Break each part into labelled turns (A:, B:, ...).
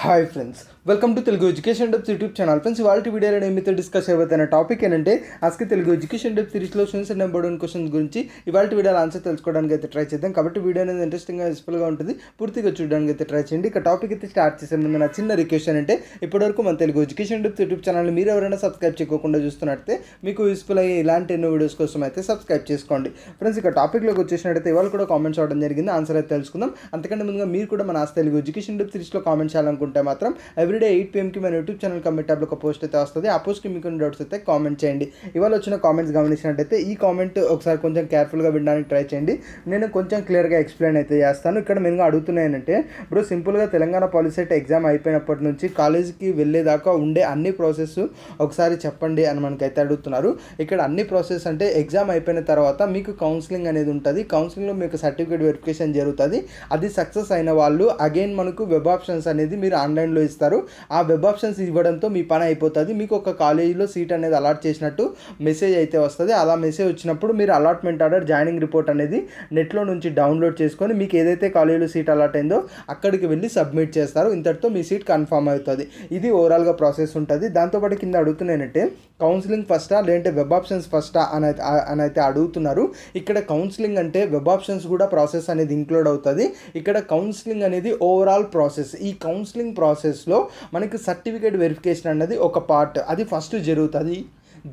A: hi friends welcome to Telugu education డెప్స్ YouTube channel friends వాళ్ళ వీడియోలో నేను మీతో డిస్కస్ చేయబోతున్న టాపిక్ ఏంటంటే ఆస్కి తెలుగు ఎడ్యుకేషన్ డెప్ సిరీస్లో students and number one questions గురించి ఇవాళ వీడియోలో ఆన్సర్ తెలుసుకోవడానికి అయితే ట్రై చేద్దాం కాబట్టి వీడియో అనేది ఇంట్రెస్టింగ్గా యూస్ఫుల్గా ఉంటుంది పూర్తిగా చూడడానికి అయితే ట్రై చేయండి ఇక టాపిక్ అయితే స్టార్ట్ చేసే ముందు నా చిన్న రిక్వెస్ట్ అంటే ఇప్పటివరకు మన తెలుగు ఎడ్యుకేషన్ డెప్స్ యూట్యూబ్ ఛానల్ మీరు ఎవరైనా సబ్స్క్రైబ్ చేయకుండా చూస్తున్నట్టే మీకు యూస్ఫుల్ అయ్యే ఇలాంటి ఎన్నో వీడియోస్ కోసం అయితే సబ్స్క్రైబ్ చేసుకోండి ఫ్రెండ్స్ ఇక టాపిక్లోకి వచ్చేసినట్టయితే ఇవాళ కూడా కామెంట్స్ అవ్వడం జరిగింది ఆన్సర్ అయితే తెలుసుకుందాం అంతకంటే ముందుగా మీరు కూడా మన ఆస్ తెలుగు ఎడ్యుకేషన్ డెప్ సిరీస్లో కామెంట్ చేయాలనుకుంటున్నారు అనుకుంటే మాత్రం ఎవ్రీడే ఎయిట్ పిఎంకి మన యూట్యూబ్ ఛానల్ కమెంట్ ట్యాబ్లో ఒక పోస్ట్ అయితే వస్తుంది ఆ పోస్ట్కి మీకు డౌట్స్ అయితే కామెంట్ చేయండి ఇవాళ వచ్చిన కామెంట్స్ గమనించినట్టయితే ఈ కామెంట్ ఒకసారి కొంచెం కేర్ఫుల్గా వినడానికి ట్రై చేయండి నేను కొంచెం క్లియర్గా ఎక్స్ప్లెయిన్ అయితే చేస్తాను ఇక్కడ మెయిన్గా అడుగుతున్నాయనంటే ఇప్పుడు సింపుల్గా తెలంగాణ అయితే ఎగ్జామ్ అయిపోయినప్పటి నుంచి కాలేజీకి వెళ్ళేదాకా ఉండే అన్ని ప్రాసెస్ ఒకసారి చెప్పండి అని మనకైతే అడుగుతున్నారు ఇక్కడ అన్ని ప్రాసెస్ అంటే ఎగ్జామ్ అయిపోయిన తర్వాత మీకు కౌన్సిలింగ్ అనేది ఉంటుంది కౌన్సిలింగ్లో మీకు సర్టిఫికేట్ వెరిఫికేషన్ జరుగుతుంది అది సక్సెస్ అయిన వాళ్ళు అగైన్ మనకు వెబ్ ఆప్షన్స్ అనేది మీరు మీరు ఆన్లైన్లో ఇస్తారు ఆ వెబ్ ఆప్షన్స్ ఇవ్వడంతో మీ పని అయిపోతుంది మీకు ఒక కాలేజీలో సీట్ అనేది అలాట్ చేసినట్టు మెసేజ్ అయితే వస్తుంది అలా మెసేజ్ వచ్చినప్పుడు మీరు అలాట్మెంట్ ఆర్డర్ జాయినింగ్ రిపోర్ట్ అనేది నెట్లో నుంచి డౌన్లోడ్ చేసుకొని మీకు ఏదైతే కాలేజీలో సీట్ అలాట్ అయిందో అక్కడికి వెళ్ళి సబ్మిట్ చేస్తారు ఇంతటితో మీ సీట్ కన్ఫర్మ్ అవుతుంది ఇది ఓవరాల్గా ప్రాసెస్ ఉంటుంది దాంతోపాటు కింద అడుగుతున్నానంటే కౌన్సిలింగ్ ఫస్టా లేదంటే వెబ్ ఆప్షన్స్ ఫస్టా అని అని అయితే అడుగుతున్నారు ఇక్కడ కౌన్సిలింగ్ అంటే వెబ్ ఆప్షన్స్ కూడా ప్రాసెస్ అనేది ఇంక్లూడ్ అవుతుంది ఇక్కడ కౌన్సిలింగ్ అనేది ఓవరాల్ ప్రాసెస్ ఈ కౌన్సిలింగ్ ప్రాసెస్లో మనకి సర్టిఫికేట్ వెరిఫికేషన్ అనేది ఒక పార్ట్ అది ఫస్ట్ జరుగుతుంది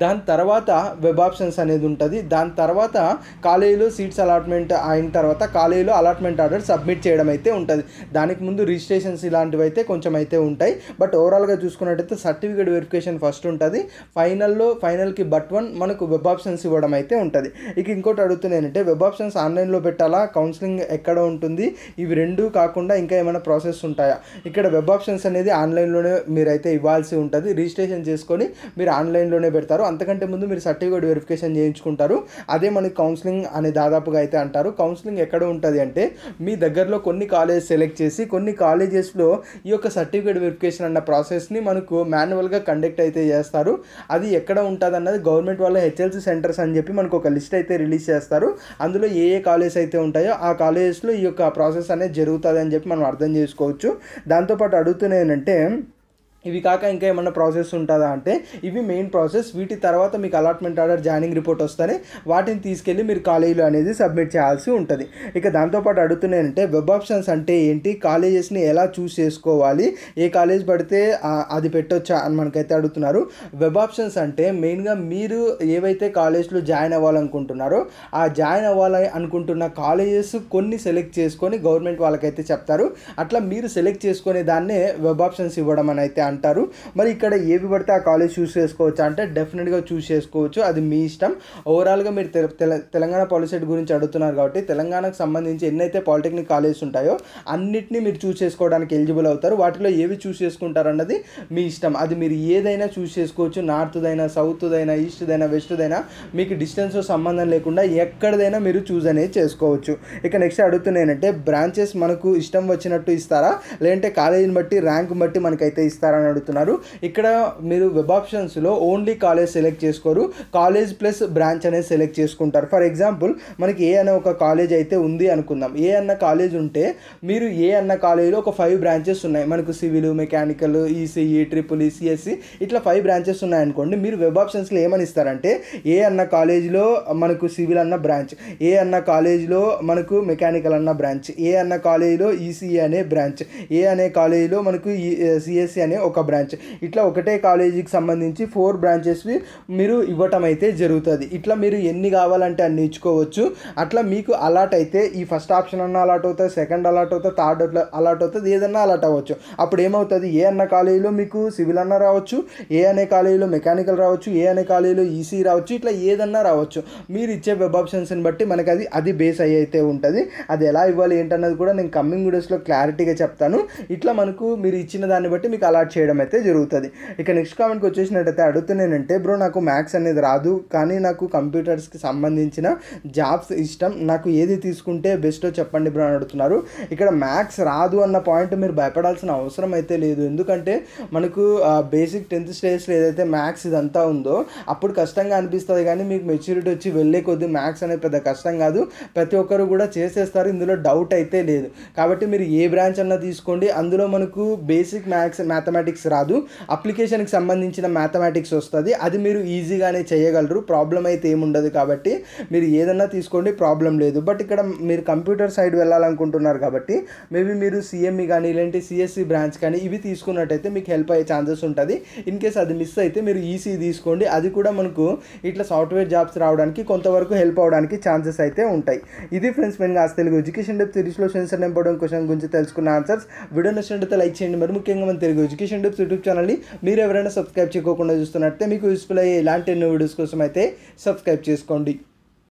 A: దాని తర్వాత వెబ్ ఆప్షన్స్ అనేది ఉంటుంది దాని తర్వాత కాలేజీలో సీట్స్ అలాట్మెంట్ అయిన తర్వాత కాలేజీలో అలాట్మెంట్ ఆర్డర్ సబ్మిట్ చేయడం అయితే ఉంటుంది దానికి ముందు రిజిస్ట్రేషన్స్ ఇలాంటివి అయితే కొంచెం అయితే ఉంటాయి బట్ ఓవరాల్గా చూసుకున్నట్టయితే సర్టిఫికేట్ వెరిఫికేషన్ ఫస్ట్ ఉంటుంది ఫైనల్లో ఫైనల్కి బట్ వన్ మనకు వెబ్ ఆప్షన్స్ ఇవ్వడం అయితే ఉంటుంది ఇక ఇంకోటి అడుగుతుంది ఏంటంటే వెబ్ ఆప్షన్స్ ఆన్లైన్లో పెట్టాలా కౌన్సిలింగ్ ఎక్కడ ఉంటుంది ఇవి రెండు కాకుండా ఇంకా ఏమైనా ప్రాసెస్ ఉంటాయా ఇక్కడ వెబ్ ఆప్షన్స్ అనేది ఆన్లైన్లోనే మీరైతే ఇవ్వాల్సి ఉంటుంది రిజిస్ట్రేషన్ చేసుకొని మీరు ఆన్లైన్లోనే పెడతారు చేయించుకుంటారు అంతకంటే ముందు మీరు సర్టిఫికేట్ వెరిఫికేషన్ చేయించుకుంటారు అదే మనకి కౌన్సిలింగ్ అనే దాదాపుగా అయితే అంటారు కౌన్సిలింగ్ ఎక్కడ ఉంటుంది అంటే మీ దగ్గరలో కొన్ని కాలేజ్ సెలెక్ట్ చేసి కొన్ని కాలేజెస్లో ఈ యొక్క సర్టిఫికేట్ వెరిఫికేషన్ అన్న ప్రాసెస్ని మనకు మాన్యువల్గా కండక్ట్ అయితే చేస్తారు అది ఎక్కడ ఉంటుంది అన్నది గవర్నమెంట్ వాళ్ళ హెచ్ఎల్సి సెంటర్స్ అని చెప్పి మనకు ఒక లిస్ట్ అయితే రిలీజ్ చేస్తారు అందులో ఏ ఏ కాలేజ్ అయితే ఉంటాయో ఆ కాలేజెస్లో ఈ యొక్క ప్రాసెస్ అనేది జరుగుతుంది అని చెప్పి మనం అర్థం చేసుకోవచ్చు దాంతోపాటు అడుగుతున్నా ఏంటంటే ఇవి కాక ఇంకా ఏమన్నా ప్రాసెస్ ఉంటుందా అంటే ఇవి మెయిన్ ప్రాసెస్ వీటి తర్వాత మీకు అలాట్మెంట్ ఆర్డర్ జాయినింగ్ రిపోర్ట్ వస్తాయి వాటిని తీసుకెళ్ళి మీరు కాలేజీలో అనేది సబ్మిట్ చేయాల్సి ఉంటుంది ఇక దాంతోపాటు అడుగుతున్నానంటే వెబ్ ఆప్షన్స్ అంటే ఏంటి కాలేజెస్ని ఎలా చూస్ చేసుకోవాలి ఏ కాలేజ్ పడితే అది పెట్టొచ్చా అని మనకైతే అడుగుతున్నారు వెబ్ ఆప్షన్స్ అంటే మెయిన్గా మీరు ఏవైతే కాలేజ్లో జాయిన్ అవ్వాలనుకుంటున్నారో ఆ జాయిన్ అవ్వాలి అనుకుంటున్న కాలేజెస్ కొన్ని సెలెక్ట్ చేసుకొని గవర్నమెంట్ వాళ్ళకైతే చెప్తారు అట్లా మీరు సెలెక్ట్ చేసుకునే దాన్నే వెబ్ ఆప్షన్స్ ఇవ్వడం అని అయితే అంటారు మరి ఇక్కడ ఏవి పడితే ఆ కాలేజ్ చూస్ చేసుకోవచ్చు అంటే డెఫినెట్గా చూస్ చేసుకోవచ్చు అది మీ ఇష్టం ఓవరాల్గా మీరు తెలంగాణ పాలిసెట్ గురించి అడుగుతున్నారు కాబట్టి తెలంగాణకు సంబంధించి ఎన్నైతే పాలిటెక్నిక్ కాలేజెస్ ఉంటాయో అన్నిటినీ మీరు చూస్ చేసుకోవడానికి ఎలిజిబుల్ అవుతారు వాటిలో ఏవి చూస్ చేసుకుంటారు అన్నది మీ ఇష్టం అది మీరు ఏదైనా చూస్ చేసుకోవచ్చు నార్త్దైనా సౌత్దైనా ఈస్ట్దైనా వెస్ట్దైనా మీకు డిస్టెన్స్ సంబంధం లేకుండా ఎక్కడదైనా మీరు చూస్ అనేది చేసుకోవచ్చు ఇక నెక్స్ట్ అడుగుతున్నానంటే బ్రాంచెస్ మనకు ఇష్టం వచ్చినట్టు ఇస్తారా లేదంటే కాలేజీని బట్టి ర్యాంక్ బట్టి మనకైతే ఇస్తారా అని అడుగుతున్నారు ఇక్కడ మీరు వెబ్ ఆప్షన్స్లో ఓన్లీ కాలేజ్ సెలెక్ట్ చేసుకోరు కాలేజ్ ప్లస్ బ్రాంచ్ అనేది సెలెక్ట్ చేసుకుంటారు ఫర్ ఎగ్జాంపుల్ మనకి ఏ అనే ఒక కాలేజ్ అయితే ఉంది అనుకుందాం ఏ అన్న కాలేజ్ ఉంటే మీరు ఏ అన్న కాలేజీలో ఒక ఫైవ్ బ్రాంచెస్ ఉన్నాయి మనకు civil mechanical ECE triple ECSC ఇట్లా ఫైవ్ బ్రాంచెస్ ఉన్నాయనుకోండి మీరు వెబ్ ఆప్షన్స్లో ఏమని ఇస్తారంటే ఏ అన్న కాలేజీలో మనకు సివిల్ అన్న బ్రాంచ్ ఏ అన్న కాలేజీలో మనకు మెకానికల్ అన్న బ్రాంచ్ ఏ అన్న కాలేజీలో ఈసీఈ e e అనే బ్రాంచ్ ఏ అనే కాలేజీలో మనకు సిఎస్సి e, అనే ఒక బ్రాంచ్ ఇట్లా ఒకటే కాలేజీకి సంబంధించి ఫోర్ బ్రాంచెస్వి మీరు ఇవ్వటం అయితే జరుగుతుంది ఇట్లా మీరు ఎన్ని కావాలంటే అన్ని ఇచ్చుకోవచ్చు అట్లా మీకు అలాట్ అయితే ఈ ఫస్ట్ ఆప్షన్ అన్న అలాట్ అవుతుంది సెకండ్ అలాట్ అవుతుంది థర్డ్ అలాట్ అవుతుంది ఏదన్నా అలాట్ అవ్వచ్చు అప్పుడు ఏమవుతుంది ఏ అన్న కాలేజీలో మీకు సివిల్ అన్న రావచ్చు ఏ అనే కాలేజీలో మెకానికల్ రావచ్చు ఏ అనే కాలేజీలో ఈసీ రావచ్చు ఇట్లా ఏదన్నా రావచ్చు మీరు ఇచ్చే వెబ్ ఆప్షన్స్ని బట్టి మనకి అది అది బేస్ అయ్యి అయితే ఉంటుంది అది ఎలా ఇవ్వాలి ఏంటన్నది కూడా నేను కమ్మింగ్ వీడియోస్లో క్లారిటీగా చెప్తాను ఇట్లా మనకు మీరు ఇచ్చిన దాన్ని బట్టి మీకు అలాట్ చేయడం అయితే జరుగుతుంది ఇక నెక్స్ట్ కామెంట్కి వచ్చేసినట్టయితే అడుగుతున్నానంటే బ్రో నాకు మ్యాథ్స్ అనేది రాదు కానీ నాకు కంప్యూటర్స్కి సంబంధించిన జాబ్స్ ఇష్టం నాకు ఏది తీసుకుంటే బెస్టో చెప్పండి బ్రో అని అడుగుతున్నారు ఇక్కడ మ్యాథ్స్ రాదు అన్న పాయింట్ మీరు భయపడాల్సిన అవసరం అయితే లేదు ఎందుకంటే మనకు బేసిక్ టెన్త్ స్టేజ్లో ఏదైతే మ్యాథ్స్ ఇదంతా ఉందో అప్పుడు కష్టంగా అనిపిస్తుంది కానీ మీకు మెచ్యూరిటీ వచ్చి వెళ్ళే కొద్దీ మ్యాథ్స్ అనేది పెద్ద కష్టం కాదు ప్రతి ఒక్కరు కూడా చేసేస్తారు ఇందులో డౌట్ అయితే లేదు కాబట్టి మీరు ఏ బ్రాంచ్ అన్నా తీసుకోండి అందులో మనకు బేసిక్ మ్యాథ్స్ మ్యాథమెటిక్స్ మ్యాథమెటిక్స్ రాదు అప్లికేషన్కి సంబంధించిన మ్యాథమెటిక్స్ వస్తుంది అది మీరు ఈజీగానే చేయగలరు ప్రాబ్లం అయితే ఏముండదు కాబట్టి మీరు ఏదన్నా తీసుకోండి ప్రాబ్లం లేదు బట్ ఇక్కడ మీరు కంప్యూటర్ సైడ్ వెళ్ళాలనుకుంటున్నారు కాబట్టి మేబీ మీరు సిఎంఈ కానీ ఇలాంటి సిఎస్సి బ్రాంచ్ కానీ ఇవి తీసుకున్నట్టయితే మీకు హెల్ప్ అయ్యే ఛాన్సెస్ ఉంటుంది ఇన్ కేస్ అది మిస్ అయితే మీరు ఈసీ తీసుకోండి అది కూడా మనకు ఇట్లా సాఫ్ట్వేర్ జాబ్స్ రావడానికి కొంతవరకు హెల్ప్ అవడానికి ఛాన్సెస్ అయితే ఉంటాయి ఇది ఫ్రెండ్స్ మేము కాస్త తెలుగు ఎడ్యుకేషన్ డెప్ తెలుగులో సెన్సర్ నెంబర్ క్వశ్చన్ గురించి తెలుసుకున్న ఆన్సర్స్ వీడియో నచ్చినట్టయితే లైక్ చేయండి మరి ముఖ్యంగా మన తెలుగు ఎడ్యుకేషన్ అండ్ యూట్యూబ్ ఛానల్ని మీరు ఎవరైనా సబ్స్క్రైబ్ చేసుకోకుండా చూస్తున్నట్టే మీకు యూస్ఫుల్ అయ్యే ఇలాంటి ఎన్నో వీడియోస్ కోసం అయితే సబ్స్క్రైబ్ చేసుకోండి